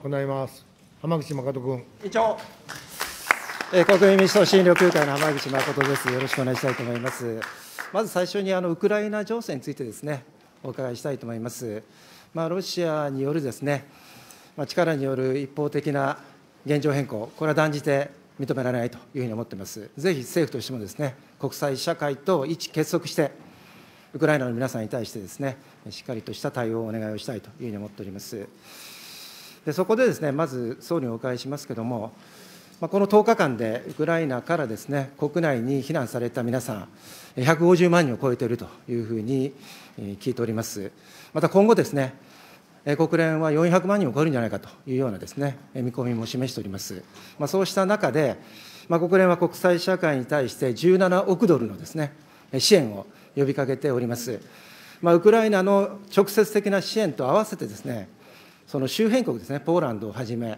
行います。浜口誠君。委長。国民民主党新緑協会の浜口誠です。よろしくお願いしたいと思います。まず最初にあのウクライナ情勢についてですね、お伺いしたいと思います。まあ、ロシアによるですね、まあ、力による一方的な現状変更、これは断じて認められないというふうに思っています。ぜひ政府としてもですね、国際社会と一致結束して、ウクライナの皆さんに対してですね、しっかりとした対応をお願いをしたいというふうに思っております。でそこでですねまず総理にお伺いしますけれども、まあ、この10日間でウクライナからですね国内に避難された皆さん、150万人を超えているというふうに聞いております。また今後ですね国連は400万人を超えるんじゃないかというようなですね見込みも示しております。まあ、そうした中で、まあ、国連は国際社会に対して17億ドルのですね支援を呼びかけております。まあ、ウクライナの直接的な支援と合わせてですねその周辺国ですね、ポーランドをはじめ、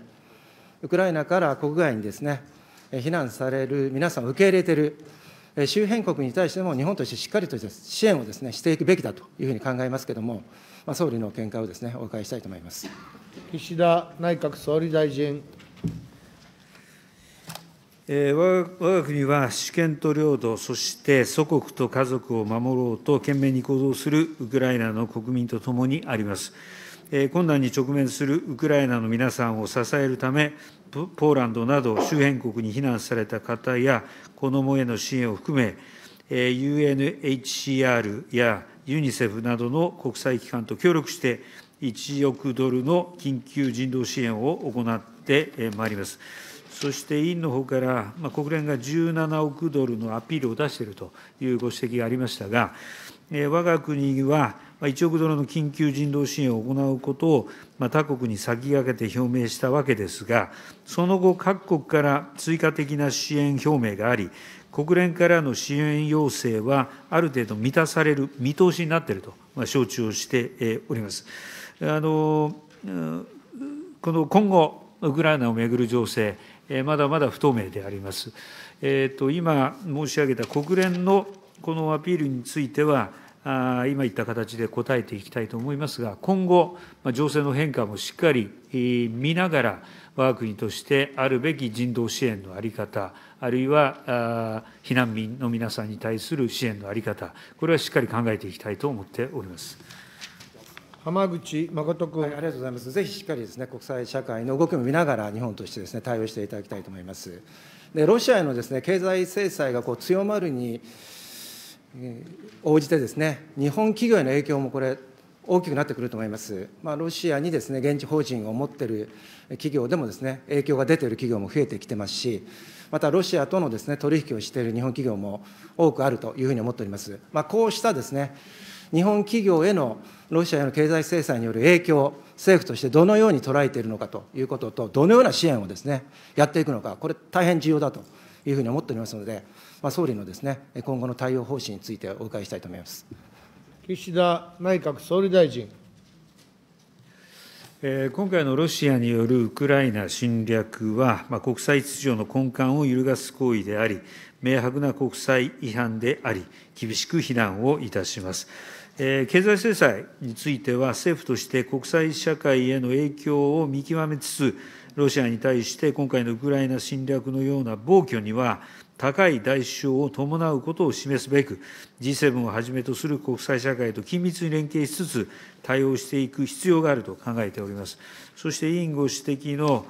ウクライナから国外にですね、避難される皆さんを受け入れている周辺国に対しても、日本としてしっかりと支援をですねしていくべきだというふうに考えますけれども、まあ、総理の見解をですねお伺いしたいと思います岸田内閣総理大臣。えー、我が国は主権と領土、そして祖国と家族を守ろうと懸命に行動するウクライナの国民とともにあります。困難に直面するウクライナの皆さんを支えるため、ポーランドなど周辺国に避難された方や、子どもへの支援を含め、UNHCR やユニセフなどの国際機関と協力して、1億ドルの緊急人道支援を行ってまいります。そして委員の方から、国連が17億ドルのアピールを出しているというご指摘がありましたが、わが国は1億ドルの緊急人道支援を行うことを他国に先駆けて表明したわけですが、その後、各国から追加的な支援表明があり、国連からの支援要請はある程度満たされる見通しになっていると承知をしております。あのこの今後、ウクライナをめぐる情勢、まだまだ不透明であります。えーと今申し上げた国連のこのアピールについては、今言った形で答えていきたいと思いますが、今後、情勢の変化もしっかり見ながら、我が国としてあるべき人道支援の在り方、あるいは避難民の皆さんに対する支援の在り方、これはしっかり考えていきたいと思っております。浜口誠君、はい、ありがとうございます。ぜひしっかりですね、国際社会の動きも見ながら、日本としてですね、対応していただきたいと思います。で、ロシアへのですね、経済制裁がこう強まるに応じてですね、日本企業への影響もこれ、大きくなってくると思います。まあ、ロシアにですね、現地法人を持っている企業でもですね、影響が出ている企業も増えてきてますし、またロシアとのですね、取引をしている日本企業も多くあるというふうに思っております。まあ、こうしたですね、日本企業へのロシアへの経済制裁による影響、政府としてどのように捉えているのかということと、どのような支援をですね、やっていくのか、これ大変重要だというふうに思っておりますので、まあ、総理のです、ね、今後の対応方針についてお伺いしたいと思います岸田内閣総理大臣。今回のロシアによるウクライナ侵略は、まあ、国際秩序の根幹を揺るがす行為であり、明白な国際違反であり、厳しく非難をいたします。えー、経済制裁については、政府として国際社会への影響を見極めつつ、ロシアに対して今回のウクライナ侵略のような暴挙には、高い代償を伴うことを示すべく、G7 をはじめとする国際社会と緊密に連携しつつ、対応していく必要があると考えております。そして委員ご指摘の、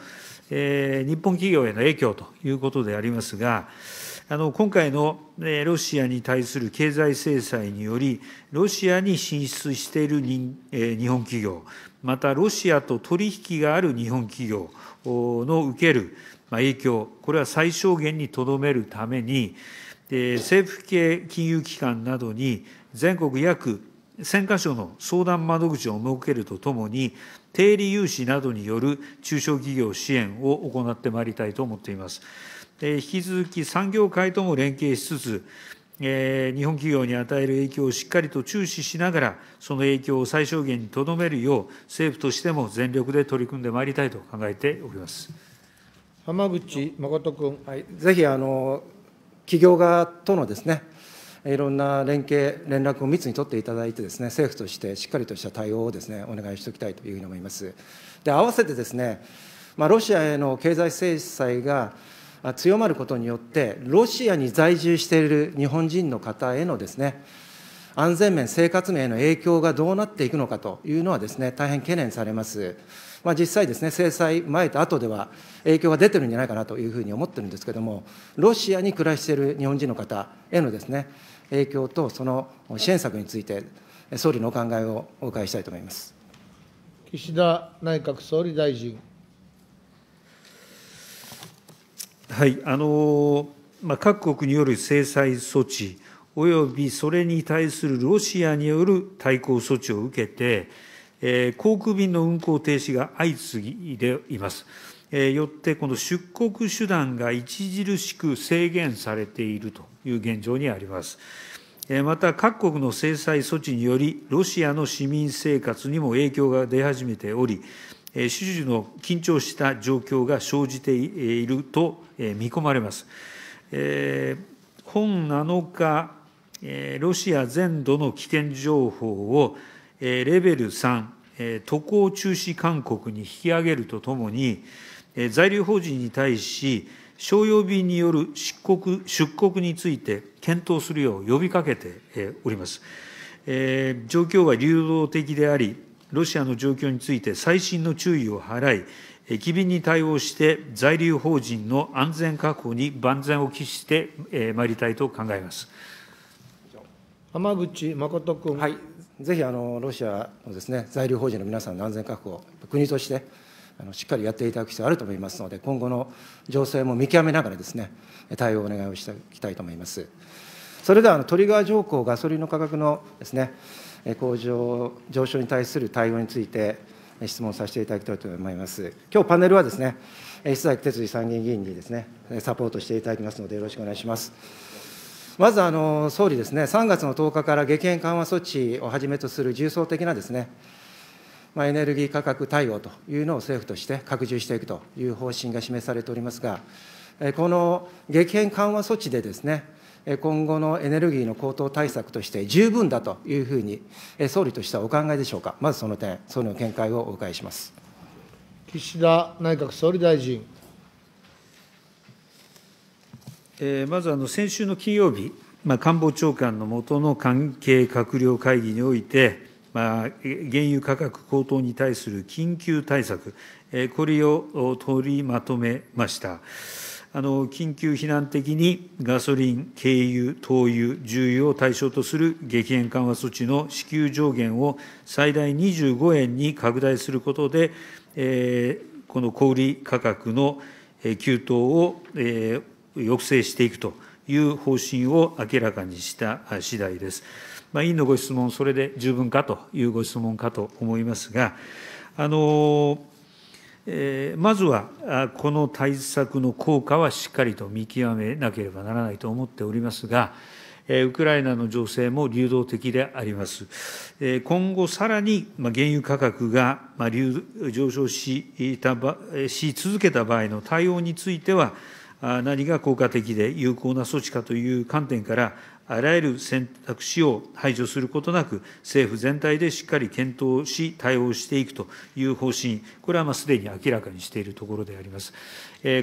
えー、日本企業への影響ということでありますが、あの今回のえロシアに対する経済制裁により、ロシアに進出しているに、え日本企業、またロシアと取引がある日本企業の受ける影響、これは最小限にとどめるために、政府系金融機関などに全国約1000か所の相談窓口を設けるとともに、低利融資などによる中小企業支援を行ってまいりたいと思っています。引き続き産業界とも連携しつつ、日本企業に与える影響をしっかりと注視しながら、その影響を最小限にとどめるよう、政府としても全力で取り組んでまいりたいと考えております。浜口誠君、はい、ぜひあの企業側とのですねいろんな連携、連絡を密に取っていただいてです、ね、政府としてしっかりとした対応をです、ね、お願いしておきたいというふうに思います。で合わせてですねまあ、ロシアへの経済制裁が強まることによって、ロシアに在住している日本人の方へのです、ね、安全面、生活面への影響がどうなっていくのかというのはです、ね、大変懸念されます。まあ、実際ですね、制裁前と後では影響が出てるんじゃないかなというふうに思ってるんですけれども、ロシアに暮らしている日本人の方へのですね、影響とその支援策について、総理のお考えをお伺いしたいと思います岸田内閣総理大臣。はい、あのまあ、各国による制裁措置、およびそれに対するロシアによる対抗措置を受けて、航空便の運航停止が相次いでいます。よって、この出国手段が著しく制限されているという現状にあります。また、各国の制裁措置により、ロシアの市民生活にも影響が出始めており、種々の緊張した状況が生じていると見込まれます。本7日、ロシア全土の危険情報をレベル3、渡航中止勧告に引き上げるとともに、在留邦人に対し、商用便による出国出国について検討するよう呼びかけております。え状況は流動的であり、ロシアの状況について最新の注意を払い、機敏に対応して在留邦人の安全確保に万全を期してまいりたいと考えます。浜口誠君。はいぜひあのロシアのですね在留邦人の皆さんの安全確保、国としてあのしっかりやっていただく必要があると思いますので、今後の情勢も見極めながらですね対応をお願いをしていきたいと思います。それではあのトリガー条項、ガソリンの価格のですね向上上昇に対する対応について質問させていただきたいと思います。今日パネルはですね、石崎哲司参議院議員にですねサポートしていただきますのでよろしくお願いします。まずあの総理ですね、3月の10日から激変緩和措置をはじめとする重層的なですね、まあ、エネルギー価格対応というのを政府として拡充していくという方針が示されておりますが、この激変緩和措置でですね、今後のエネルギーの高騰対策として十分だというふうに、総理としてはお考えでしょうか、まずその点、総理の見解をお伺いします岸田内閣総理大臣。まず先週の金曜日、官房長官の下の関係閣僚会議において、原油価格高騰に対する緊急対策、これを取りまとめました。緊急避難的にガソリン、軽油、灯油、重油を対象とする激変緩和措置の支給上限を最大25円に拡大することで、この小売り価格の急騰を抑制していくという方針を明らかにした次第です。まあ、委員のご質問、それで十分かというご質問かと思いますが、あのえー、まずはこの対策の効果はしっかりと見極めなければならないと思っておりますが、ウクライナの情勢も流動的であります。今後さらに原油価格が上昇し続けた場合の対応については、何が効果的で有効な措置かという観点から、あらゆる選択肢を排除することなく、政府全体でしっかり検討し、対応していくという方針、これはすでに明らかにしているところであります。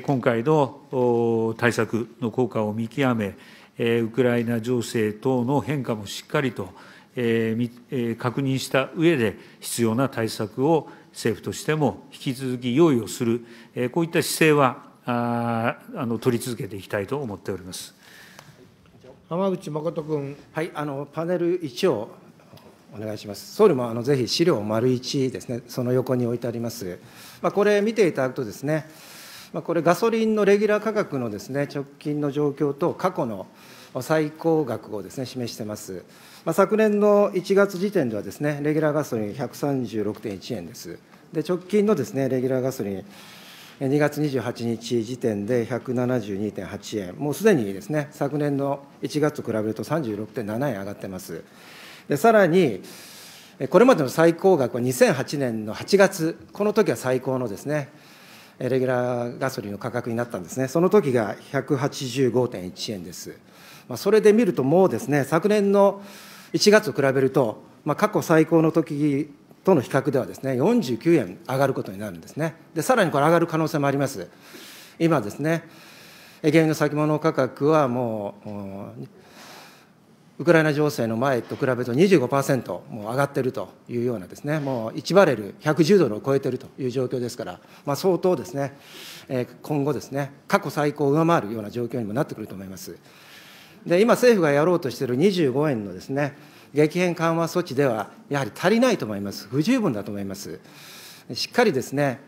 今回の対策の効果を見極め、ウクライナ情勢等の変化もしっかりと確認した上で、必要な対策を政府としても引き続き用意をする、こういった姿勢はあの取り続けていきたいと思っております。浜口誠君。はい、あのパネル1をお願いします。総理もあのぜひ資料丸1ですね、その横に置いてあります。まあ、これ見ていただくとですね、まあ、これガソリンのレギュラー価格のですね直近の状況と過去の最高額をですね示してます。まあ、昨年の1月時点ではですねレギュラーガソリン136.1円です。で直近のですねレギュラーガソリン2月28日時点で172.8円、もうすでにですね、昨年の1月と比べると36.7円上がってます。でさらに、これまでの最高額は2008年の8月、この時は最高のですね、レギュラーガソリンの価格になったんですね、その時が185.1円です。まあ、それで見ると、もうですね、昨年の1月と比べると、まあ、過去最高の時との比較ではですね、49円上がることになるんですね。で、さらにこれ上がる可能性もあります。今ですね、原油の先物価格はもう、ウクライナ情勢の前と比べると25%もう上がっているというようなですね、もう1バレル110ドルを超えているという状況ですから、まあ、相当ですね、今後ですね、過去最高を上回るような状況にもなってくると思います。で、今政府がやろうとしている25円のですね、激変緩和措置では、やはり足りないと思います、不十分だと思います。しっかりですね、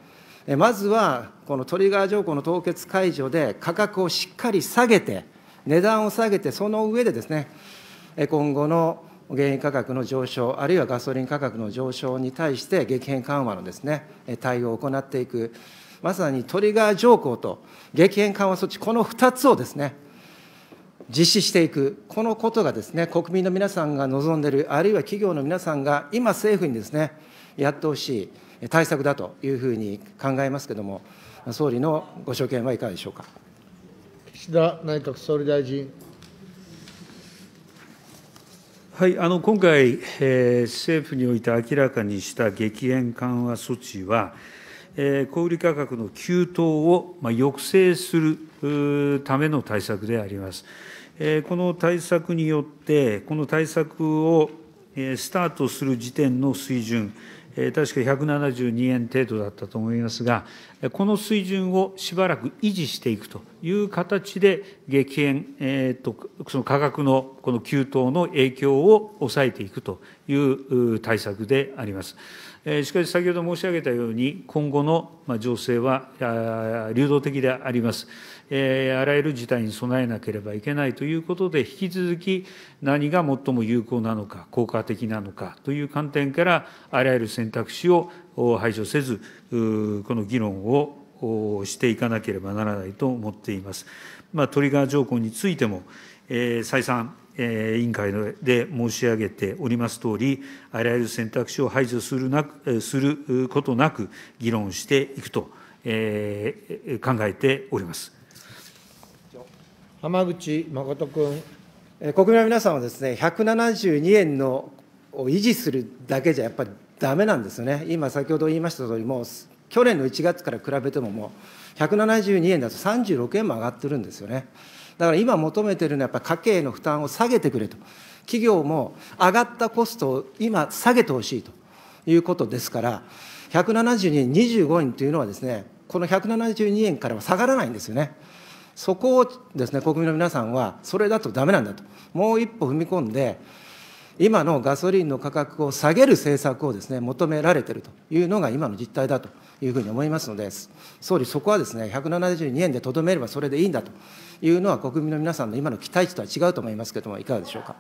まずはこのトリガー条項の凍結解除で価格をしっかり下げて、値段を下げて、その上でですね、今後の原油価格の上昇、あるいはガソリン価格の上昇に対して激変緩和のですね、対応を行っていく、まさにトリガー条項と激変緩和措置、この2つをですね、実施していく、このことがですね、国民の皆さんが望んでいる、あるいは企業の皆さんが今、政府にですね、やってほしい対策だというふうに考えますけれども、総理のご所見はいかがでしょうか。岸田内閣総理大臣。はい、あの今回、えー、政府において明らかにした激変緩和措置は、えー、小売価格の急騰を、まあ、抑制するための対策であります。この対策によって、この対策をスタートする時点の水準、確か172円程度だったと思いますが、この水準をしばらく維持していくという形で、激変、その価格のこの急騰の影響を抑えていくという対策であります。しかし、先ほど申し上げたように、今後の情勢は流動的であります。あらゆる事態に備えなければいけないということで、引き続き、何が最も有効なのか、効果的なのかという観点から、あらゆる選択肢を排除せず、この議論をしていかなければならないと思っています。まあ、トリガー条項についても、えー、再三、えー、委員会で申し上げておりますとおり、あらゆる選択肢を排除するなくすることなく、議論していくと、えー、考えております。浜口誠君。国民の皆さんはですね、172円のを維持するだけじゃやっぱりだめなんですよね。今、先ほど言いました通り、もう去年の1月から比べてももう172円だと36円も上がってるんですよね。だから今求めてるのはやっぱり家計の負担を下げてくれと。企業も上がったコストを今下げてほしいということですから、172円25円というのはですね、この172円からは下がらないんですよね。そこをですね国民の皆さんはそれだとだめなんだともう一歩踏み込んで今のガソリンの価格を下げる政策をですね求められているというのが今の実態だというふうに思いますので、総理、そこはですね172円でとどめればそれでいいんだというのは、国民の皆さんの今の期待値とは違うと思いますけれども、いかがでしょうか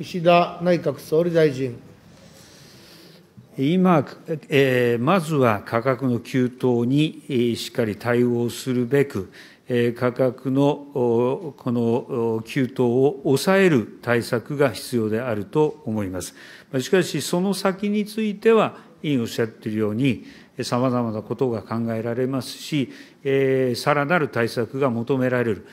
岸田内閣総理大臣。今、えー、まずは価格の急騰にしっかり対応するべく、価格のこの急騰を抑える対策が必要であると思います。しかし、その先については、委員おっしゃっているように、さまざまなことが考えられますし、さらなる対策が求められる、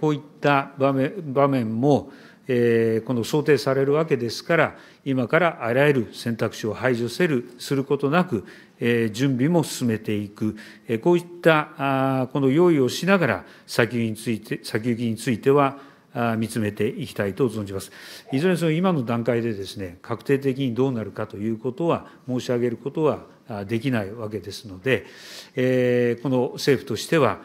こういった場面場面も、この想定されるわけですから、今からあらゆる選択肢を排除せるすることなく、準備も進めていく、こういったこの用意をしながら、先行きについて先行きについては、見つめていきたいと存じます。いずれにせよ、今の段階でですね、確定的にどうなるかということは、申し上げることはできないわけですので、この政府としては、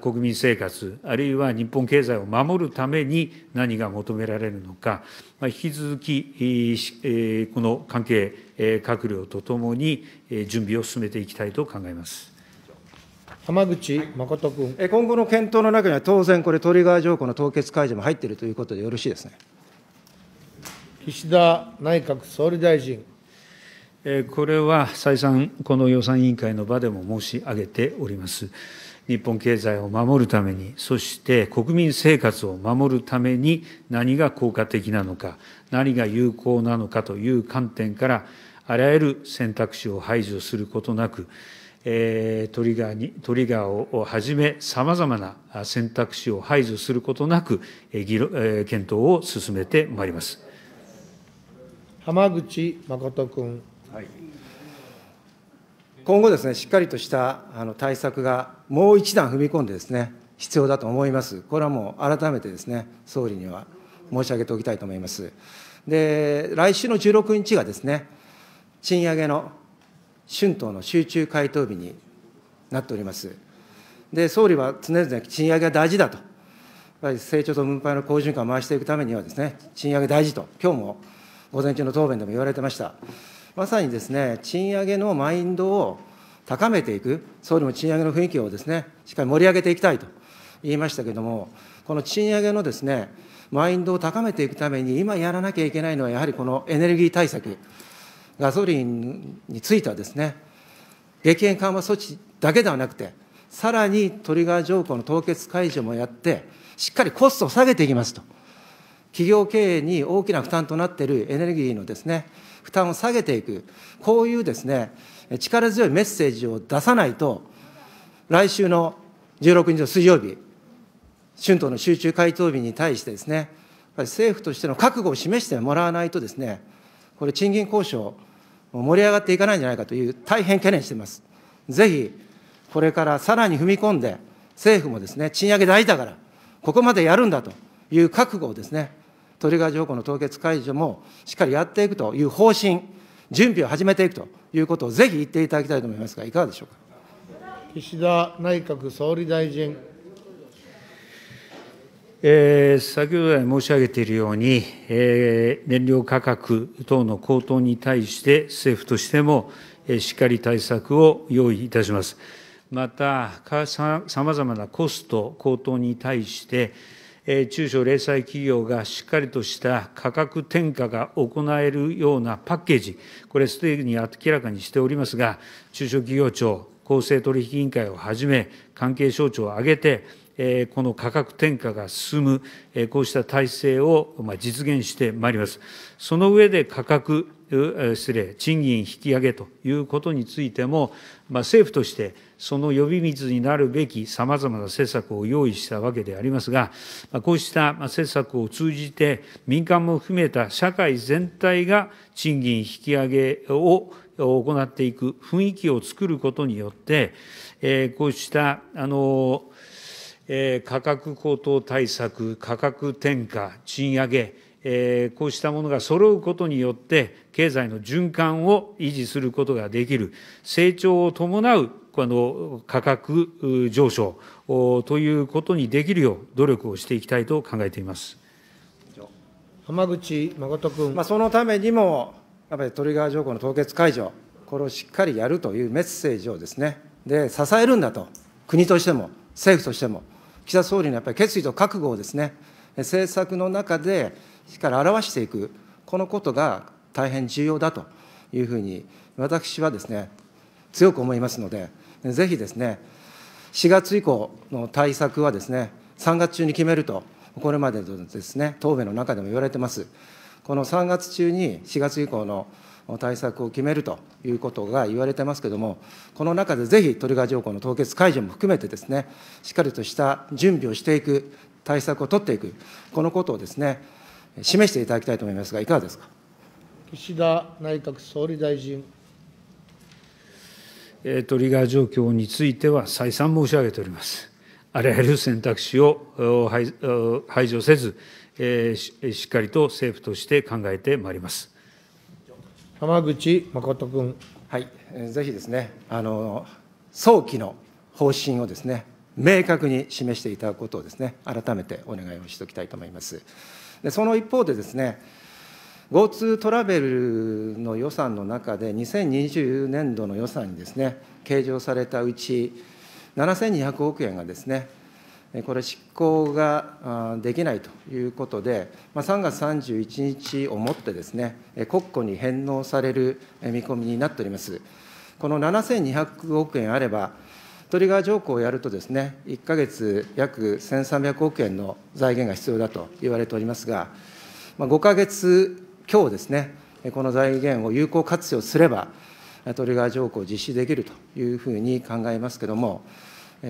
国民生活、あるいは日本経済を守るために何が求められるのか、引き続き、この関係閣僚とともに準備を進めていきたいと考えます。浜口誠君。今後の検討の中には、当然、これ、トリガー条項の凍結解除も入っているということでよろしいですね。岸田内閣総理大臣。これは再三、この予算委員会の場でも申し上げております。日本経済を守るために、そして国民生活を守るために何が効果的なのか、何が有効なのかという観点から、あらゆる選択肢を排除することなく、えー、トリガーに、トリガーをはじめ、さまざまな選択肢を排除することなく、え議論え検討を進めてまいります。浜口誠君。今後ですね、しっかりとしたあの対策がもう一段踏み込んでですね、必要だと思います。これはもう改めてですね、総理には申し上げておきたいと思います。で、来週の16日がですね、賃上げの春闘の集中回答日になっております。で、総理は常々賃上げは大事だと、やっぱり成長と分配の好循環を回していくためにはですね、賃上げ大事と、今日も午前中の答弁でも言われてました。まさにですね、賃上げのマインドを高めていく、総理も賃上げの雰囲気をですね、しっかり盛り上げていきたいと言いましたけれども、この賃上げのですね、マインドを高めていくために、今やらなきゃいけないのは、やはりこのエネルギー対策、ガソリンについてはですね、激変緩和措置だけではなくて、さらにトリガー条項の凍結解除もやって、しっかりコストを下げていきますと。企業経営に大きな負担となっているエネルギーのですね、負担を下げていく、こういうですね、力強いメッセージを出さないと、来週の16日の水曜日、春闘の集中回答日に対してですね、やっぱり政府としての覚悟を示してもらわないとですね、これ、賃金交渉、盛り上がっていかないんじゃないかという、大変懸念しています。ぜひ、これからさらに踏み込んで、政府もですね、賃上げ大事だから、ここまでやるんだという覚悟をですね、トリガー条項の凍結解除もしっかりやっていくという方針、準備を始めていくということをぜひ言っていただきたいと思いますが、いかがでしょうか。岸田内閣総理大臣。えー、先ほど来申し上げているように、えー、燃料価格等の高騰に対して政府としても、えー、しっかり対策を用意いたします。また、さまざまなコスト高騰に対して、中小零細企業がしっかりとした価格転嫁が行えるようなパッケージ、これすでに明らかにしておりますが、中小企業庁、公正取引委員会をはじめ、関係省庁を挙げて、この価格転嫁が進む、こうした体制を実現してまいります。その上で価格、失礼、賃金引き上げということについても、政府としてその呼び水になるべきさまざまな施策を用意したわけでありますが、こうした施策を通じて、民間も含めた社会全体が賃金引き上げを行っていく雰囲気を作ることによって、こうした、あの、価格高騰対策、価格転嫁、賃上げ、こうしたものがそろうことによって、経済の循環を維持することができる、成長を伴うこの価格上昇ということにできるよう、努力をしていきたいと考えています浜口誠君。まあ、そのためにも、やっぱりトリガー条項の凍結解除、これをしっかりやるというメッセージをですね、で支えるんだと、国としても、政府としても、岸田総理のやっぱり決意と覚悟をですね、政策の中でしっかり表していく、このことが大変重要だというふうに、私はですね、強く思いますので、ぜひですね、4月以降の対策はですね、3月中に決めると、これまでのですね、答弁の中でも言われてます。この3月中に4月以降の対策を決めるということが言われてますけれども、この中でぜひトリガー条項の凍結解除も含めてですね、しっかりとした準備をしていく、対策を取っていく、このことをですね、示していただきたいと思いますが、いかがですか。岸田内閣総理大臣。トリガー状況については再三申し上げております。あらゆる選択肢を排除せず、しっかりと政府として考えてまいります。浜口誠君。はい、ぜひですね、あの早期の方針をですね、明確に示していただくことをですね、改めてお願いをしておきたいと思います。でその一方でですね、GoTo トラベルの予算の中で、2020年度の予算にですね、計上されたうち、7200億円がですね、これ、執行ができないということで、3月31日をもってですね、国庫に返納される見込みになっております。この7200億円あれば、トリガー条項をやるとですね、1か月約1300億円の財源が必要だと言われておりますが、5か月強ですね、この財源を有効活用すれば、トリガー条項を実施できるというふうに考えますけれども、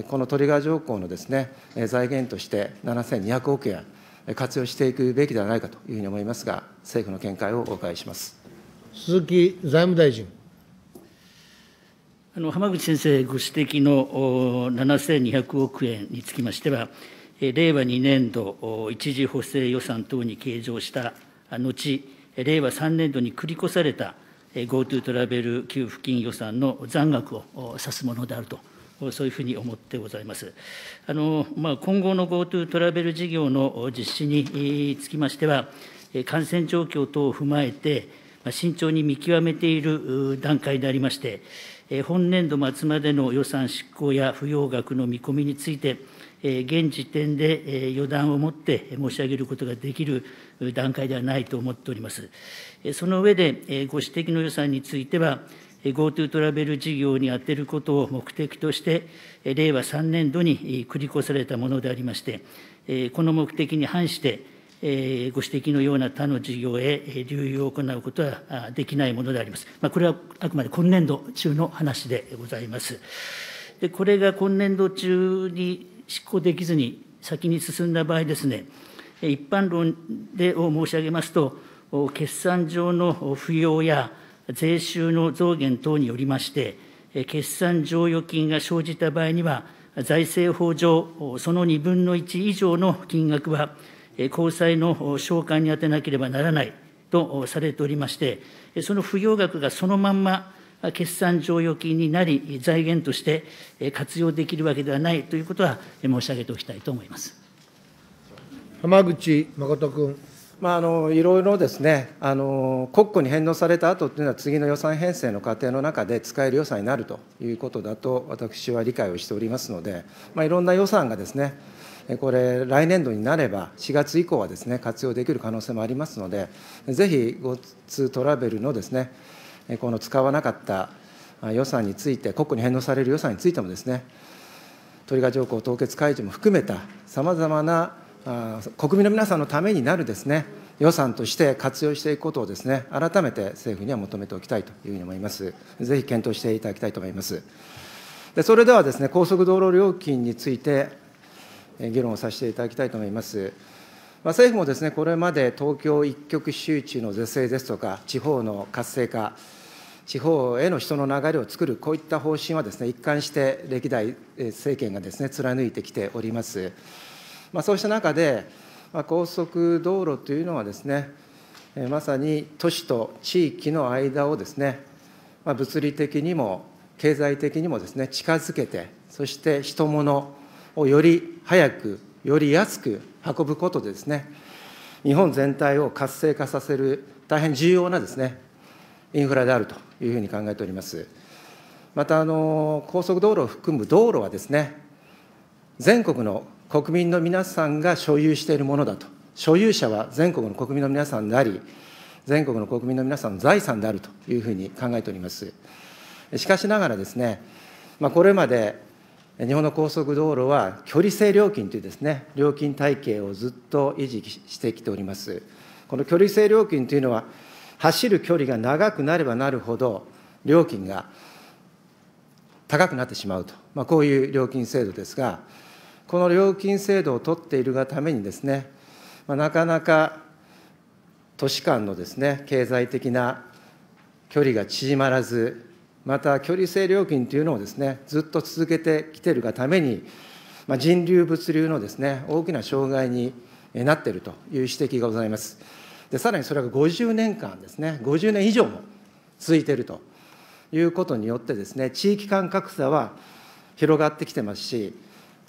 このトリガー条項のですね、財源として7200億円活用していくべきではないかというふうに思いますが、政府の見解をお伺いします鈴木財務大臣。あの浜口先生ご指摘の7200億円につきましては、令和2年度一時補正予算等に計上した後、令和3年度に繰り越された GoTo トラベル給付金予算の残額を指すものであると。そういうふうに思ってございます。あのまあ、今後の GoTo トラベル事業の実施につきましては、感染状況等を踏まえて、慎重に見極めている段階でありまして、本年度末までの予算執行や扶養額の見込みについて、現時点で予断をもって申し上げることができる段階ではないと思っております。その上で、ご指摘の予算については、GoTo トラベル事業に充てることを目的として、令和3年度に繰り越されたものでありまして、この目的に反して、ご指摘のような他の事業へ流用を行うことはできないものであります。まあ、これはあくまで今年度中の話でございます。でこれが今年度中に執行できずに先に進んだ場合ですね、一般論でを申し上げますと、決算上の不要や税収の増減等によりまして、決算剰余金が生じた場合には、財政法上、その2分の1以上の金額は、公債の償還に充てなければならないとされておりまして、その扶養額がそのまんま決算剰余金になり、財源として活用できるわけではないということは申し上げておきたいと思います。浜口誠君。まあ、あのいろいろですねあの、国庫に返納された後というのは、次の予算編成の過程の中で使える予算になるということだと、私は理解をしておりますので、まあ、いろんな予算がですね、これ、来年度になれば、4月以降はですね、活用できる可能性もありますので、ぜひ GoTo トラベルのですね、この使わなかった予算について、国庫に返納される予算についてもですね、トリガー条項凍結解除も含めた、さまざまな国民の皆さんのためになるですね、予算として活用していくことをですね、改めて政府には求めておきたいというふうに思います。ぜひ検討していただきたいと思います。でそれではですね、高速道路料金について、議論をさせていただきたいと思います。まあ、政府もですね、これまで東京一極集中の是正ですとか、地方の活性化、地方への人の流れを作る、こういった方針はですね、一貫して歴代政権がですね、貫いてきております。まあ、そうした中で、まあ、高速道路というのはですね、まさに都市と地域の間をですね、まあ、物理的にも経済的にもですね、近づけて、そして人物をより早く、より安く運ぶことでですね、日本全体を活性化させる大変重要なですね、インフラであるというふうに考えております。またあの高速道路を含む道路はですね、全国の国民の皆さんが所有しているものだと、所有者は全国の国民の皆さんであり、全国の国民の皆さんの財産であるというふうに考えております。しかしながらですね、まあ、これまで日本の高速道路は距離制料金というですね、料金体系をずっと維持してきております。この距離制料金というのは、走る距離が長くなればなるほど、料金が高くなってしまうと、まあ、こういう料金制度ですが、この料金制度を取っているがためにですね、まあ、なかなか都市間のですね、経済的な距離が縮まらず、また距離性料金というのをですね、ずっと続けてきているがために、まあ、人流、物流のですね、大きな障害になっているという指摘がございます。でさらにそれが50年間ですね、50年以上も続いているということによってですね、地域間格差は広がってきてますし、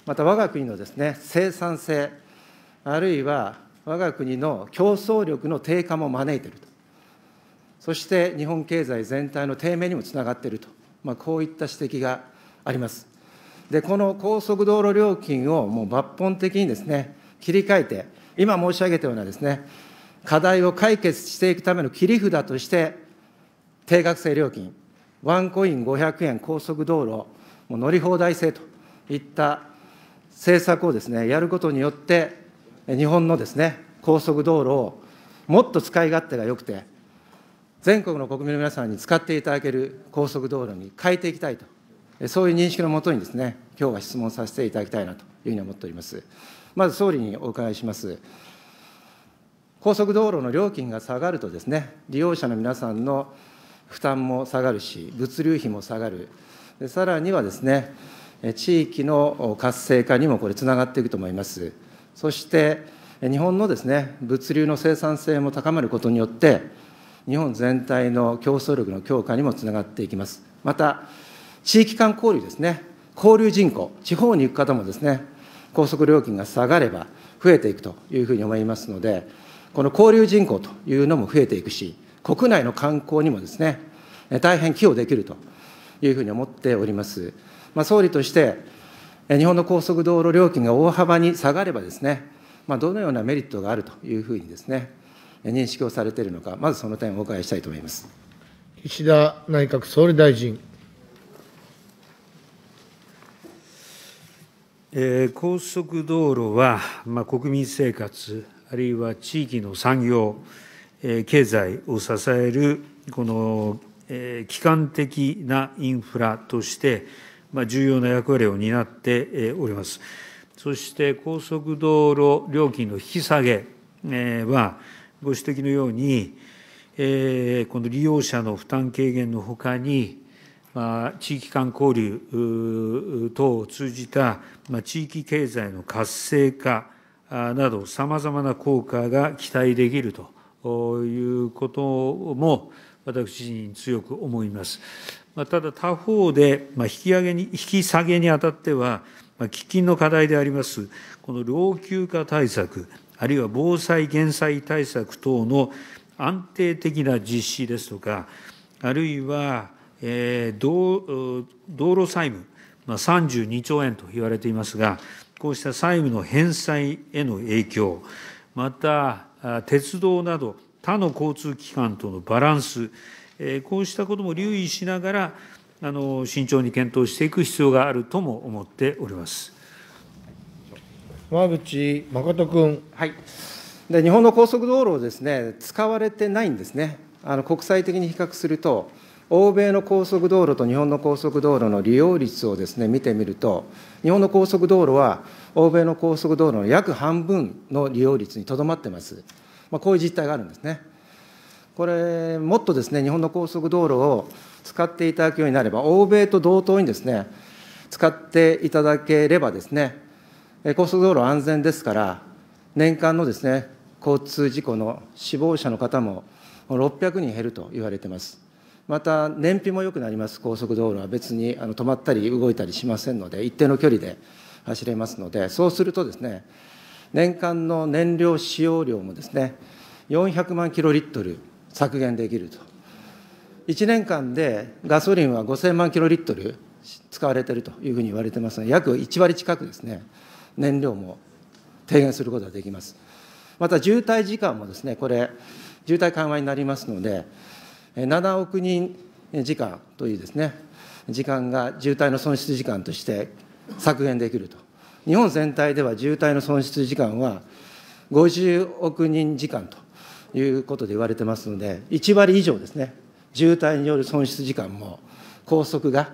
また我が国のですね、生産性、あるいは我が国の競争力の低下も招いていると、そして日本経済全体の低迷にもつながっていると、まあ、こういった指摘があります。で、この高速道路料金をもう抜本的にですね、切り替えて、今申し上げたようなですね、課題を解決していくための切り札として、定額制料金、ワンコイン500円高速道路、もう乗り放題制といった政策をですね、やることによって、日本のですね、高速道路をもっと使い勝手が良くて、全国の国民の皆さんに使っていただける高速道路に変えていきたいと、そういう認識のもとにですね、今日は質問させていただきたいなというふうに思っております。まず総理にお伺いします。高速道路の料金が下がるとですね、利用者の皆さんの負担も下がるし、物流費も下がる、でさらにはですね、地域の活性化にもこれ、つながっていくと思います。そして日本のですね、物流の生産性も高まることによって、日本全体の競争力の強化にもつながっていきます。また、地域間交流ですね、交流人口、地方に行く方もですね、高速料金が下がれば増えていくというふうに思いますので、この交流人口というのも増えていくし、国内の観光にもですね、大変寄与できるというふうに思っております。まあ、総理として、日本の高速道路料金が大幅に下がればですね、まあ、どのようなメリットがあるというふうにですね、認識をされているのか、まずその点をお伺いしたいと思います。岸田内閣総理大臣。え高速道路は、まあ、国民生活、あるいは地域の産業、え経済を支えるこの、えー、基幹的なインフラとして、重要な役割を担っております。そして高速道路料金の引き下げは、ご指摘のように、この利用者の負担軽減のほかに、地域間交流等を通じた地域経済の活性化など、さまざまな効果が期待できるということも、私自に強く思います。ただ他方で、引き上げに、引き下げにあたっては、喫緊の課題であります、この老朽化対策、あるいは防災・減災対策等の安定的な実施ですとか、あるいは、えー、道路債務、まあ、32兆円と言われていますが、こうした債務の返済への影響、また、鉄道など他の交通機関とのバランス、こうしたことも留意しながら、慎重に検討していく必要があるとも思っております山口誠君。はいで日本の高速道路をです、ね、使われてないんですね、あの国際的に比較すると、欧米の高速道路と日本の高速道路の利用率をですね、見てみると、日本の高速道路は、欧米の高速道路の約半分の利用率にとどまってます。まあ、こういう実態があるんですね。これ、もっとですね、日本の高速道路を使っていただくようになれば、欧米と同等にですね、使っていただければですね、高速道路安全ですから、年間のですね、交通事故の死亡者の方も600人減ると言われてます。また燃費も良くなります、高速道路は別にあの止まったり動いたりしませんので、一定の距離で走れますので、そうするとですね、年間の燃料使用量もですね、400万キロリットル削減できると。1年間でガソリンは5000万キロリットル使われているというふうに言われてますので、約1割近くですね、燃料も低減することができます。また渋滞時間もですね、これ、渋滞緩和になりますので、7億人時間というですね、時間が渋滞の損失時間として削減できると。日本全体では渋滞の損失時間は50億人時間ということで言われてますので、1割以上ですね、渋滞による損失時間も、高速が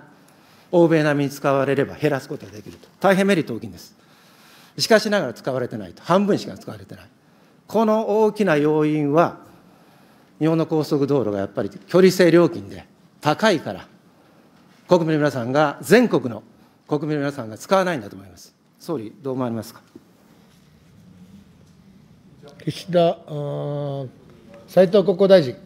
欧米並みに使われれば減らすことができると、大変メリット大きいんです。しかしながら使われてないと、半分しか使われてない。この大きな要因は、日本の高速道路がやっぱり距離性料金で高いから、国民の皆さんが、全国の国民の皆さんが使わないんだと思います。総理、どう思われますか。岸田斉藤国交大臣。ちょ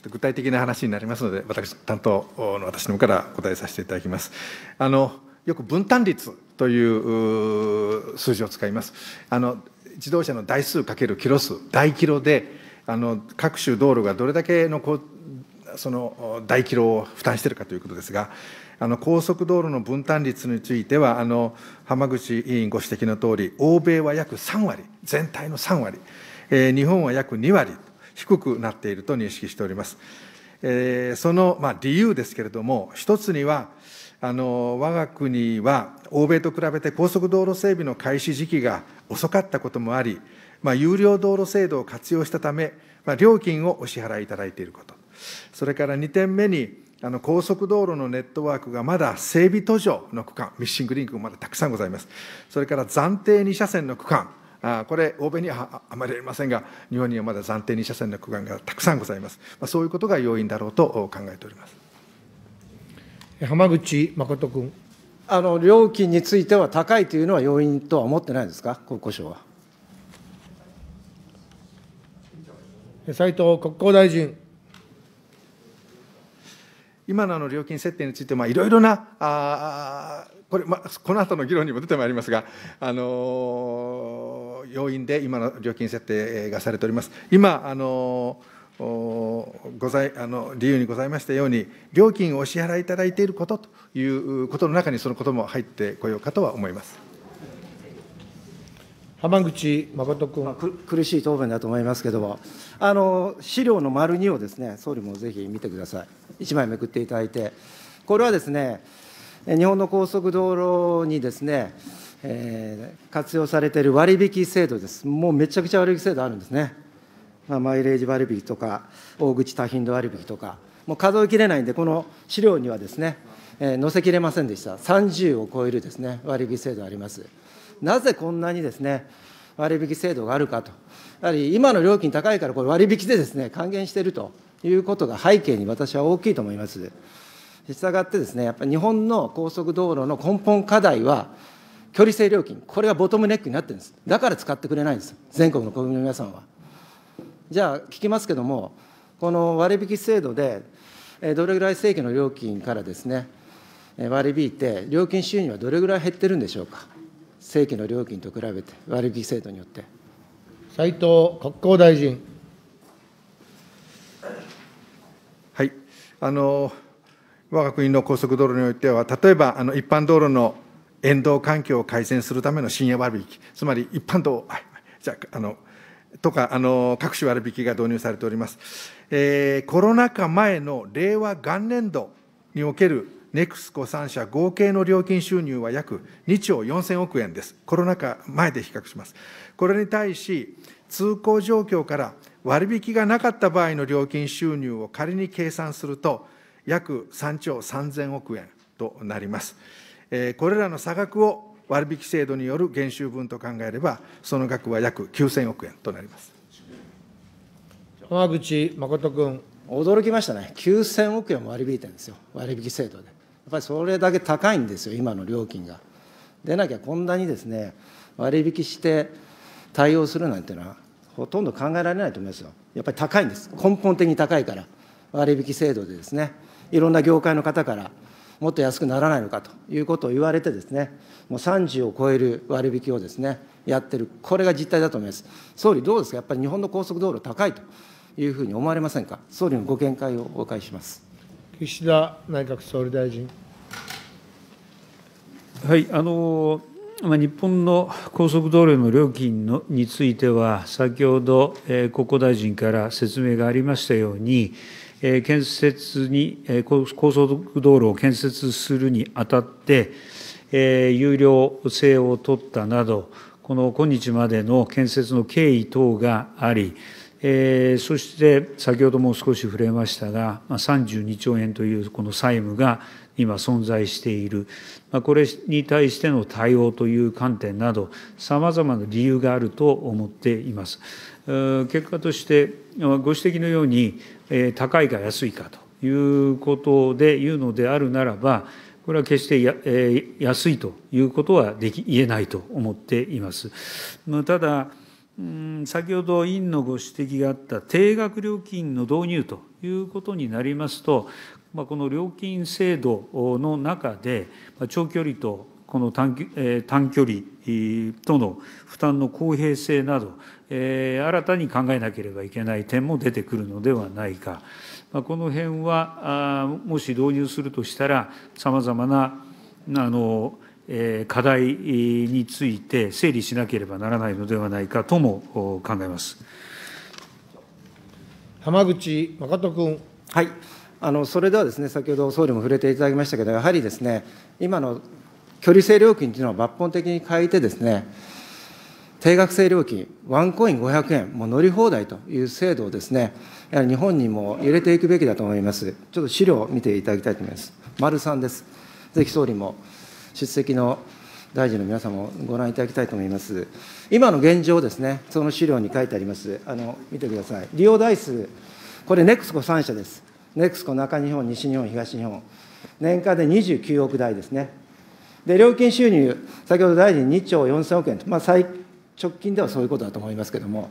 っと具体的な話になりますので、私、担当の私の方から答えさせていただきます。あのよく分担率という数字を使います。あの自動車の台数かけるキロ数、大キロで、あの各種道路がどれだけのこその大キロを負担しているかということですが、あの高速道路の分担率については、あの浜口委員ご指摘のとおり、欧米は約3割、全体の3割、えー、日本は約2割、低くなっていると認識しております。えー、その、まあ、理由ですけれども、一つには、あの我が国は欧米と比べて高速道路整備の開始時期が遅かったこともあり、まあ、有料道路制度を活用したため、まあ、料金をお支払いいただいていること、それから2点目に、あの高速道路のネットワークがまだ整備途上の区間、ミッシングリンクもまだたくさんございます。それから暫定2車線の区間、あこれ、欧米にはあまりありませんが、日本にはまだ暫定2車線の区間がたくさんございます。まあ、そういうことが要因だろうと考えております浜口誠君。あの料金については高いというのは要因とは思ってないですか、国交省は。斉藤国交大臣。今のあの料金設定について、いろいろなあこれ、まあ、この後の議論にも出てまいりますが、あのー、要因で今の料金設定がされております。今、あのー、ございあの理由にございましたように、料金をお支払いいただいていることということの中に、そのことも入ってこようかとは思います。浜口誠君、まあ、苦しい答弁だと思いますけれども、あの資料の丸2をです、ね、総理もぜひ見てください、1枚めくっていただいて、これはですね、日本の高速道路にですね、えー、活用されている割引制度です、もうめちゃくちゃ割引制度あるんですね、まあ、マイレージ割引とか、大口多頻度割引とか、もう数えきれないんで、この資料にはですね、えー、載せきれませんでした、30を超えるですね割引制度あります。なぜこんなにですね、割引制度があるかと、やはり今の料金高いから、これ、割引でですね、還元しているということが背景に私は大きいと思います。したがってですね、やっぱり日本の高速道路の根本課題は、距離性料金、これがボトムネックになってるんです。だから使ってくれないんです、全国の国民の皆さんは。じゃあ、聞きますけども、この割引制度で、どれぐらい正規の料金からですね、割り引いて、料金収入はどれぐらい減ってるんでしょうか。正規の料金と比べて、割引制度によって。斉藤国交大臣。はい、あの我が国の高速道路においては、例えばあの一般道路の沿道環境を改善するための深夜割引、つまり一般道、じゃあのとかあの、各種割引が導入されております。えー、コロナ禍前の令和元年度におけるネクスコ3社合計の料金収入は約2兆4000億円です。コロナ禍前で比較します。これに対し、通行状況から割引がなかった場合の料金収入を仮に計算すると、約3兆3000億円となります。これらの差額を割引制度による減収分と考えれば、その額は約9000億円となります。浜口誠君。驚きましたね、9000億円も割り引いてるんですよ、割引制度で。っぱりそれだけ高いんですよ、今の料金が。でなきゃこんなにですね、割引して対応するなんていうのは、ほとんど考えられないと思いますよ。やっぱり高いんです、根本的に高いから、割引制度でですね、いろんな業界の方から、もっと安くならないのかということを言われてですね、もう30を超える割引をですね、やってる、これが実態だと思います。総理、どうですか、やっぱり日本の高速道路高いというふうに思われませんか、総理のご見解をお伺いします。岸田内閣総理大臣。はい、あの日本の高速道路の料金のについては、先ほど、え国交大臣から説明がありましたように、え建設に、え高速道路を建設するにあたって、え有料制を取ったなど、この今日までの建設の経緯等があり、そして先ほども少し触れましたが、32兆円というこの債務が今存在している、これに対しての対応という観点など、さまざまな理由があると思っています。結果として、ご指摘のように、高いか安いかということで言うのであるならば、これは決して安いということはでき言えないと思っています。ただ先ほど委員のご指摘があった定額料金の導入ということになりますと、この料金制度の中で、長距離とこの短距離との負担の公平性など、新たに考えなければいけない点も出てくるのではないか、この辺はもし導入するとしたら、さまざまなあの課題について整理しなければならないのではないかとも考えます浜口誠君。はいあのそれではです、ね、先ほど総理も触れていただきましたけど、やはりです、ね、今の距離性料金というのを抜本的に変えてです、ね、定額制料金、ワンコイン500円、もう乗り放題という制度をです、ね、やはり日本にも入れていくべきだと思います。ちょっと資料を見ていただきたいと思います。丸3です。ぜひ総理も出席の大臣の皆様もご覧いただきたいと思います。今の現状ですね、その資料に書いてあります。あの、見てください。利用台数、これ、ネクスコ3社です。ネクスコ中日本、西日本、東日本。年間で29億台ですね。で、料金収入、先ほど大臣2兆4000億円と、まあ、最直近ではそういうことだと思いますけれども、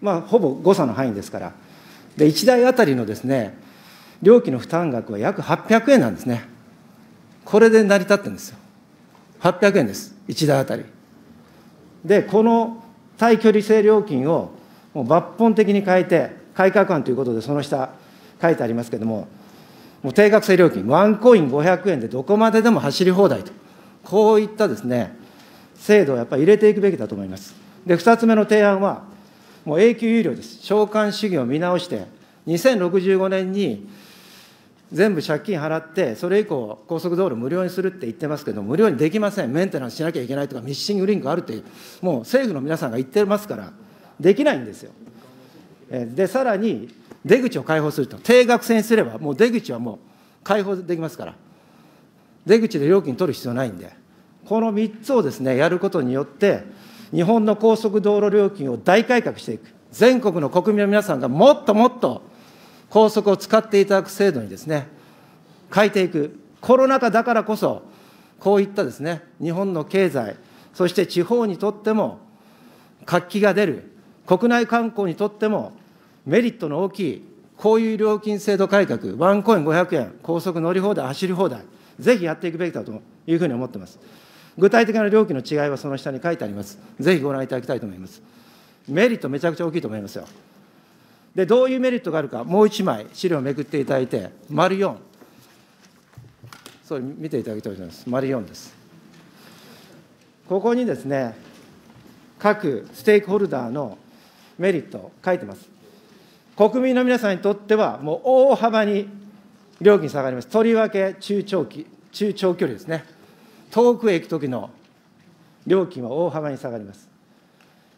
まあ、ほぼ誤差の範囲ですから。で、1台あたりのですね、料金の負担額は約800円なんですね。これで成り立ってるんですよ。800円です、1台あたり。で、この対距離制料金をもう抜本的に変えて、改革案ということで、その下、書いてありますけれども、もう定額制料金、ワンコイン500円でどこまででも走り放題と、こういったですね、制度をやっぱり入れていくべきだと思います。で、2つ目の提案は、もう永久有料です。償還主義を見直して、2065年に全部借金払って、それ以降、高速道路無料にするって言ってますけど、無料にできません、メンテナンスしなきゃいけないとか、ミッシングリンクあるという、もう政府の皆さんが言ってますから、できないんですよ。で、さらに出口を開放すると、定額制にすれば、もう出口はもう開放できますから、出口で料金取る必要ないんで、この3つをですね、やることによって、日本の高速道路料金を大改革していく、全国の国民の皆さんがもっともっと、高速を使っていただく制度にですね、変えていく、コロナ禍だからこそ、こういったですね、日本の経済、そして地方にとっても、活気が出る、国内観光にとってもメリットの大きい、こういう料金制度改革、ワンコイン500円、高速乗り放題、走り放題、ぜひやっていくべきだというふうに思っています。具体的な料金の違いはその下に書いてあります。ぜひご覧いただきたいと思います。メリットめちゃくちゃ大きいと思いますよ。で、どういうメリットがあるか、もう1枚、資料をめくっていただいて、丸4、それ見ていただきたいと思います、丸4です。ここにですね、各ステークホルダーのメリット、書いてます。国民の皆さんにとっては、もう大幅に料金下がります。とりわけ中長期、中長距離ですね。遠くへ行くときの料金は大幅に下がります。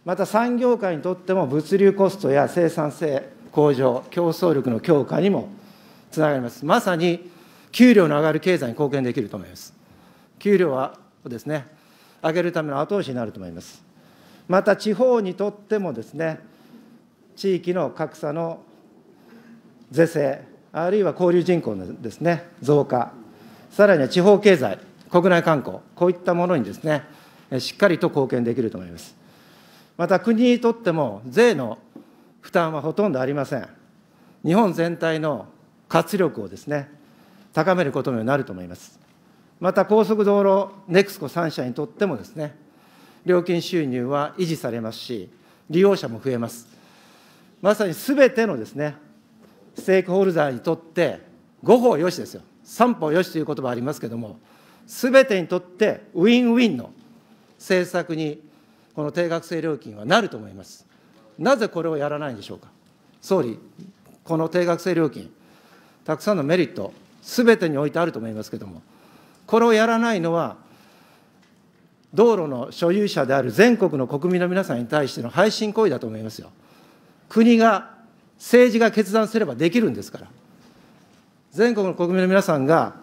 また産業界にとっても物流コストや生産性向上、競争力の強化にもつながります。まさに給料の上がる経済に貢献できると思います。給料はですね、上げるための後押しになると思います。また地方にとってもですね、地域の格差の是正、あるいは交流人口のですね、増加、さらには地方経済、国内観光、こういったものにですね、しっかりと貢献できると思います。また国にとっても税の負担はほとんどありません。日本全体の活力をですね、高めることになると思います。また高速道路ネクスコ3社にとってもですね、料金収入は維持されますし、利用者も増えます。まさにすべてのですね、ステークホルダーにとって、五法よしですよ。三歩よしという言葉ありますけれども、すべてにとってウィンウィンの政策にこの定額制料金はなると思います。なぜこれをやらないんでしょうか。総理、この定額制料金、たくさんのメリット、すべてにおいてあると思いますけれども、これをやらないのは、道路の所有者である全国の国民の皆さんに対しての配信行為だと思いますよ。国が、政治が決断すればできるんですから。全国の国民の皆さんが、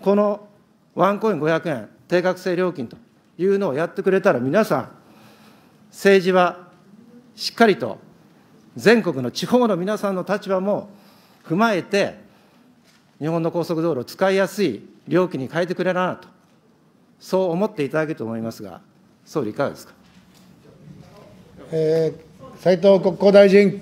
このワンコイン500円、定額制料金というのをやってくれたら、皆さん、政治はしっかりと全国の地方の皆さんの立場も踏まえて、日本の高速道路を使いやすい料金に変えてくれらなと、そう思っていただけると思いますが、総理、いかがですか。えー、斉藤国交大臣。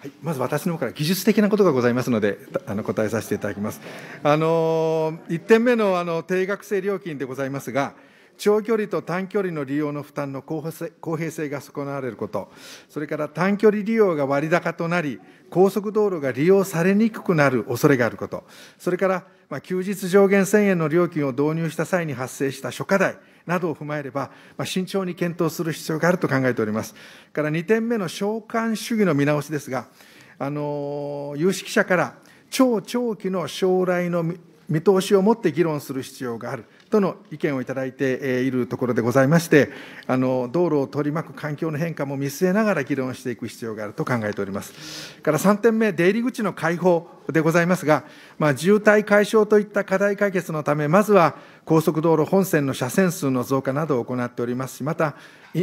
はい、まず私の方から技術的なことがございますので、あの答えさせていただきます。あの1点目のあの定額制料金でございますが、長距離と短距離の利用の負担の公平性が損なわれること、それから短距離利用が割高となり、高速道路が利用されにくくなる恐れがあること、それから、まあ、休日上限1000円の料金を導入した際に発生した諸課題などを踏まえれば、まあ、慎重に検討する必要があると考えております。から2点目の償還主義の見直しですが、あの有識者から、超長期の将来の見通しを持って議論する必要がある。との意見をいただいているところでございまして、あの道路を取り巻く環境の変化も見据えながら議論していく必要があると考えております。から3点目、出入り口の開放でございますが、まあ、渋滞解消といった課題解決のため、まずは高速道路本線の車線数の増加などを行っておりますし、また、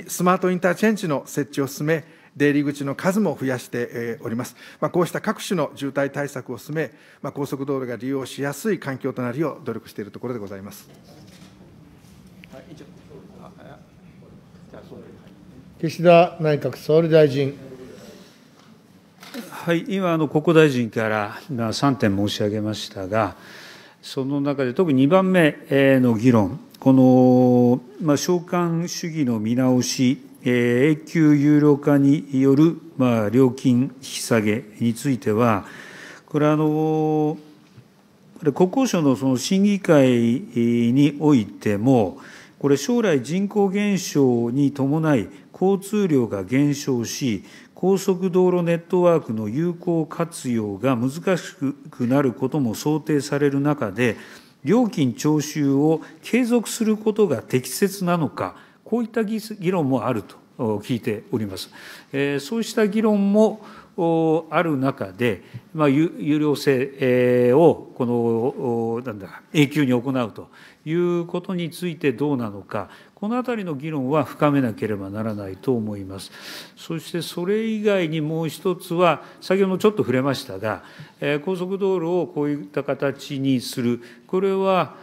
スマートインターチェンジの設置を進め、出入り口の数も増やしております。まあ、こうした各種の渋滞対策を進め、まあ、高速道路が利用しやすい環境となるよう努力しているところでございます。岸田内閣総理大臣。はい、今、国交大臣から3点申し上げましたが、その中で特に2番目の議論、この、まあ、償還主義の見直し永久有料化による料金引き下げについては、これ、国交省のその審議会においても、これ、将来人口減少に伴い、交通量が減少し、高速道路ネットワークの有効活用が難しくなることも想定される中で、料金徴収を継続することが適切なのか、こういった議論もあると聞いております。そうした議論もある中で、まあ、有料制をこのなんだ永久に行うということについてどうなのか、このあたりの議論は深めなければならないと思います。そしてそれ以外にもう一つは、先ほどもちょっと触れましたが、高速道路をこういった形にする、これは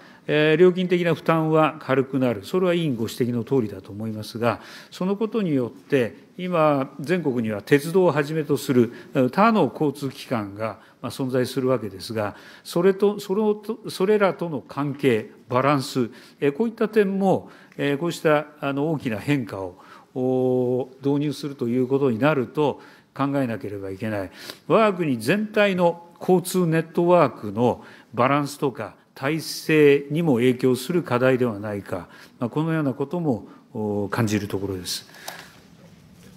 料金的な負担は軽くなる、それは委員ご指摘のとおりだと思いますが、そのことによって、今、全国には鉄道をはじめとする他の交通機関が存在するわけですが、それと、それとそれらとの関係、バランス、こういった点も、こうした大きな変化を導入するということになると考えなければいけない。我が国全体の交通ネットワークのバランスとか、体制にも影響する課題ではないか、このようなことも感じるところです。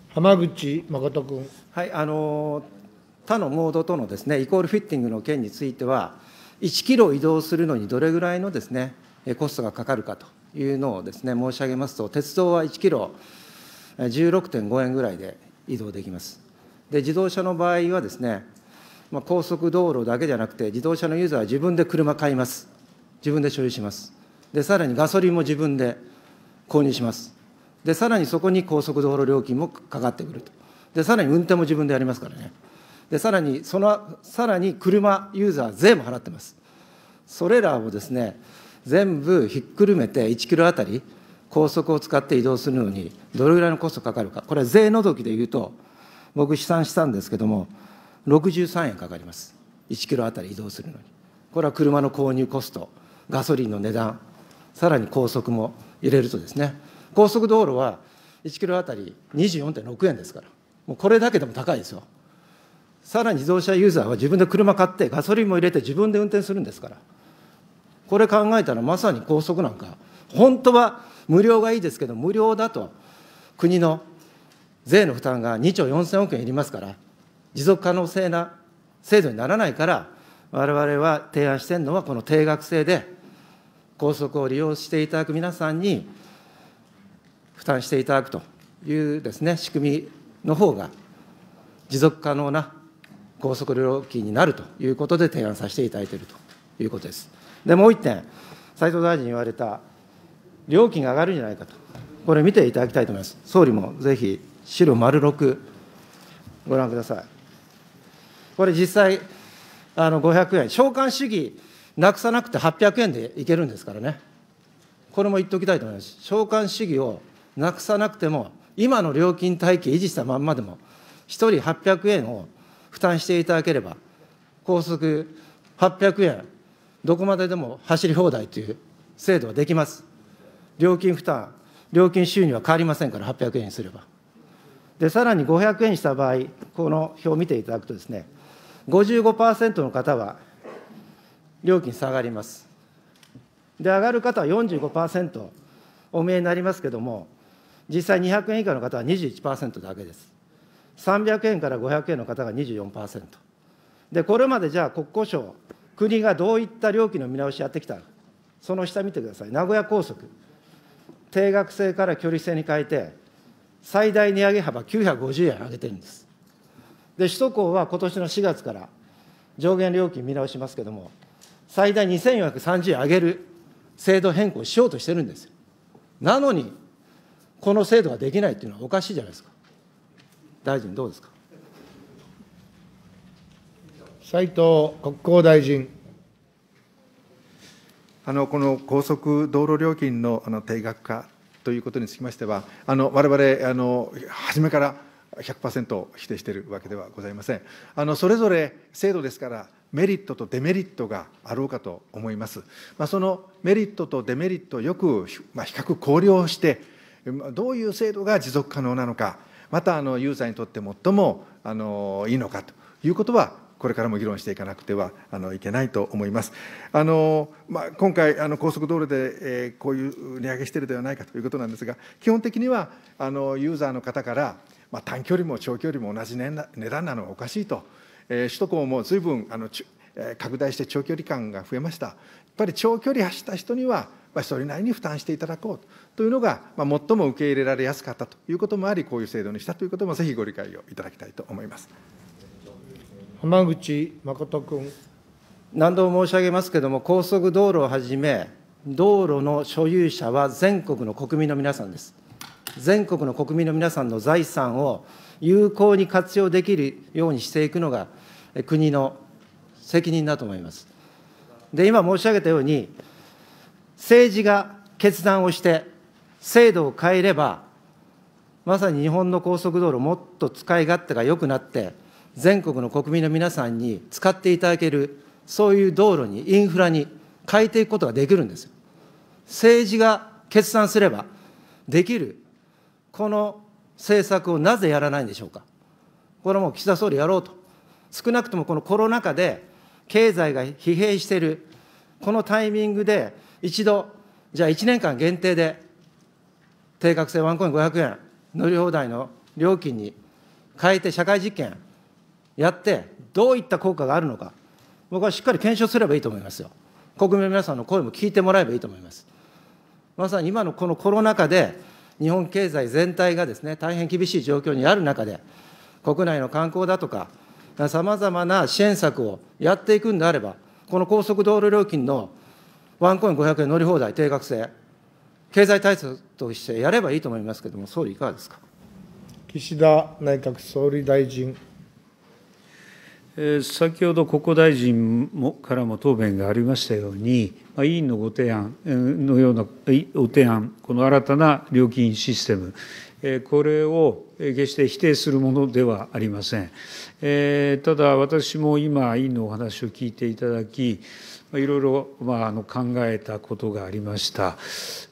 浜口誠君。はい、あの他のモードとのですねイコールフィッティングの件については、1キロ移動するのにどれぐらいのですねコストがかかるかというのをですね申し上げますと、鉄道は1キロ16.5円ぐらいで移動できます。で自動車の場合はですねまあ、高速道路だけじゃなくて、自動車のユーザーは自分で車買います。自分で所有します。で、さらにガソリンも自分で購入します。で、さらにそこに高速道路料金もかかってくると。で、さらに運転も自分でやりますからね。で、さらに、その、さらに車ユーザー税も払ってます。それらをですね、全部ひっくるめて1キロあたり高速を使って移動するのにどれぐらいのコストかかるか、これは税のどきでいうと、僕試算したんですけども、63円かかります1キロあたり移動するのにこれは車の購入コストガソリンの値段さらに高速も入れるとですね高速道路は1キロあたり24.6円ですからもうこれだけでも高いですよさらに自動車ユーザーは自分で車買ってガソリンも入れて自分で運転するんですからこれ考えたらまさに高速なんか本当は無料がいいですけど無料だと国の税の負担が2兆4000億円いりますから持続可能性な制度にならないから、われわれは提案してるのは、この定額制で、高速を利用していただく皆さんに負担していただくというですね、仕組みの方が、持続可能な高速料金になるということで提案させていただいているということです。で、もう一点、斉藤大臣言われた、料金が上がるんじゃないかと、これ見ていただきたいと思います。総理もぜひ資料丸6、ご覧ください。これ実際、あの500円、償還主義なくさなくて800円でいけるんですからね、これも言っておきたいと思います。償還主義をなくさなくても、今の料金体系維持したまんまでも、1人800円を負担していただければ、高速800円、どこまででも走り放題という制度はできます。料金負担、料金収入は変わりませんから、800円にすれば。で、さらに500円した場合、この表を見ていただくとですね、55%の方は料金下がります。で、上がる方は45%お見えになりますけれども、実際200円以下の方は21%だけです。300円から500円の方が24%。で、これまでじゃあ国交省、国がどういった料金の見直しやってきたその下見てください。名古屋高速。定額制から距離制に変えて、最大値上げ幅950円上げてるんです。で、首都高はことしの4月から上限料金見直しますけれども、最大2430円上げる制度変更しようとしてるんですよ。なのに、この制度ができないっていうのはおかしいじゃないですか。大臣、どうですか。斉藤国交大臣。あのこの高速道路料金のあの定額化ということにつきましては、あのわれ、あの初めから100%否定しているわけではございません。あのそれぞれ制度ですから、メリットとデメリットがあろうかと思います。まあ、そのメリットとデメリットをよく、まあ、比較考慮して、どういう制度が持続可能なのか、またあのユーザーにとって最もあのいいのかということは、これからも議論していかなくてはあのいけないと思います。あのまあ、今回あの、高速道路で、えー、こういう値上げしているではないかということなんですが、基本的にはあのユーザーの方から、まあ、短距離も長距離も同じ値段なのはおかしいと、えー、首都高もずいあの拡大して長距離感が増えました。やっぱり長距離走った人には、まあ、それなりに負担していただこうというのが、まあ、最も受け入れられやすかったということもあり、こういう制度にしたということも、ぜひご理解をいただきたいと思います浜口誠君。何度も申し上げますけれども、高速道路をはじめ、道路の所有者は全国の国民の皆さんです。全国の国民の皆さんの財産を有効に活用できるようにしていくのが、国の責任だと思います。で、今申し上げたように、政治が決断をして、制度を変えれば、まさに日本の高速道路、もっと使い勝手が良くなって、全国の国民の皆さんに使っていただける、そういう道路に、インフラに変えていくことができるんですよ。政治が決断すればできるこの政策をなぜやらないんでしょうか。これはもう岸田総理やろうと。少なくともこのコロナ禍で、経済が疲弊している、このタイミングで、一度、じゃあ1年間限定で、定額制ワンコイン500円、乗り放題の料金に変えて、社会実験やって、どういった効果があるのか、僕はしっかり検証すればいいと思いますよ。国民の皆さんの声も聞いてもらえばいいと思います。まさに今のこのコロナ禍で、日本経済全体がですね、大変厳しい状況にある中で、国内の観光だとか、さまざまな支援策をやっていくんであれば、この高速道路料金のワンコイン500円乗り放題定額制、経済対策としてやればいいと思いますけれども、総理、いかがですか。岸田内閣総理大臣。先ほど国交大臣からも答弁がありましたように、委員のご提案のような、ご提案、この新たな料金システム、これを決して否定するものではありません。ただ、私も今、委員のお話を聞いていただき、いろいろ考えたことがありました。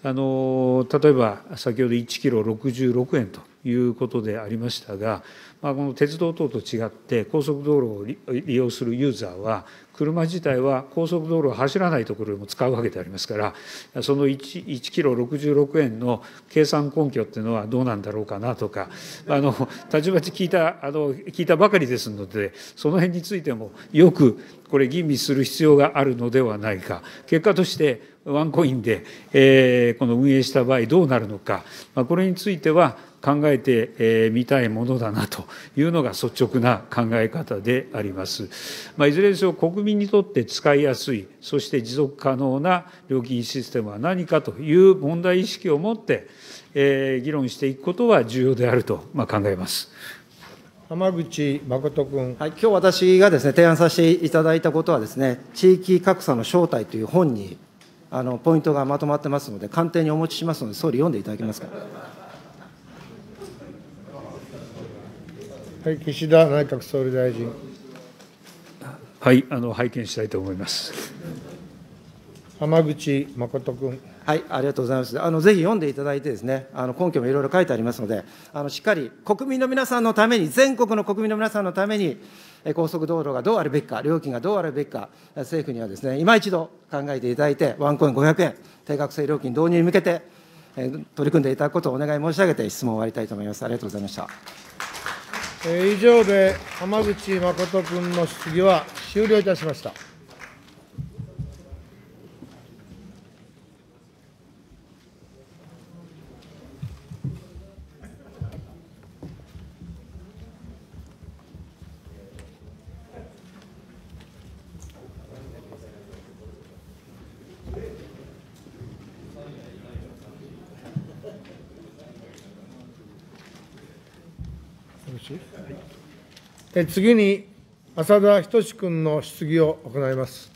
あの例えば、先ほど1キロ66円ということでありましたが、この鉄道等と違って高速道路を利用するユーザーは車自体は高速道路を走らないところでも使うわけでありますからその 1, 1キロ66円の計算根拠っていうのはどうなんだろうかなとかあのたちまち聞いたあの聞いたばかりですのでその辺についてもよくこれ吟味する必要があるのではないか結果としてワンコインで、えー、この運営した場合どうなるのか、まあ、これについては考えてみたいものだなというのが率直な考え方であります。まあ、いずれにせよ国民にとって使いやすい、そして持続可能な料金システムは何かという問題意識を持って、え議論していくことは重要であると、ま考えます。浜口誠君、はい、今日私がですね提案させていただいたことはですね地域格差の正体という本にあのポイントがまとまってますので、官邸にお持ちしますので、総理、読んでいただけますか。はい、岸田内閣総理大臣。はい、あの拝見したいと思います。浜口誠君。はい、ありがとうございます。あのぜひ読んでいただいてですね、あの根拠もいろいろ書いてありますので、あのしっかり国民の皆さんのために、全国の国民の皆さんのために、高速道路がどうあるべきか、料金がどうあるべきか、政府にはですね、今一度考えていただいて、ワンコイン500円、定額制料金導入に向けて、取り組んでいただくことをお願い申し上げて、質問を終わりたいと思います。ありがとうございました。以上で浜口誠君の質疑は終了いたしました。次に、浅田均君の質疑を行います。